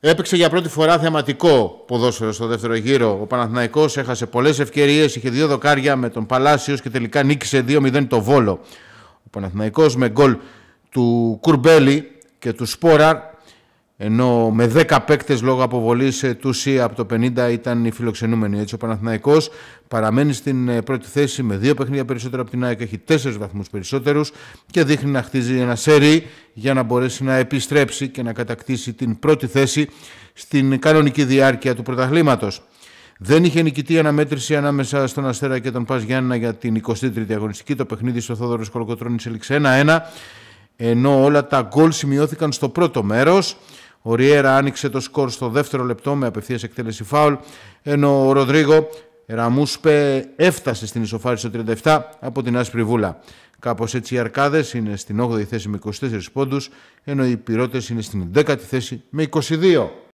Έπαιξε για πρώτη φορά θεαματικό ποδόσφαιρο στο δεύτερο γύρο. Ο Παναθηναϊκός έχασε πολλές ευκαιρίες, είχε δύο δοκάρια με τον Παλάσιος και τελικά νίκησε 2-0 το βόλο. Ο Παναθηναϊκός με γκολ του Κουρμπέλη και του Σπόρα, ενώ με 10 παίκτες λόγω αποβολής ε, του ΣΥ από το 50 ήταν οι φιλοξενούμενοι. Έτσι, ο Παναθηναϊκός παραμένει στην ε, πρώτη θέση με δύο παιχνίδια περισσότερα από την ΑΕΚ, έχει τέσσερις βαθμούς περισσότερους και δείχνει να χτίζει ένα σερί για να μπορέσει να επιστρέψει και να κατακτήσει την πρώτη θέση στην κανονική διάρκεια του πρωταθλήματος. Δεν είχε νικητή αναμέτρηση ανάμεσα στον Αστέρα και τον Πας Γιάννα για την 23η αγωνιστική. Το παιχνίδι στο θοδωρο κολοκοτρωνης Κολοκοτρώνης έληξε 1-1, ενώ όλα τα γκολ σημειώθηκαν στο πρώτο μέρος. Ο Ριέρα άνοιξε το σκορ στο δεύτερο λεπτό με απευθείας εκτέλεση φάουλ, ενώ ο Ροδρίγο Ραμούσπε έφτασε στην ισοφάριση το 37 από την Άσπρη Βούλα. Κάπως έτσι οι Αρκάδες είναι στην 8η θέση με 24 πόντους, ενώ οι Πυρότες είναι στην 10η θέση με 22.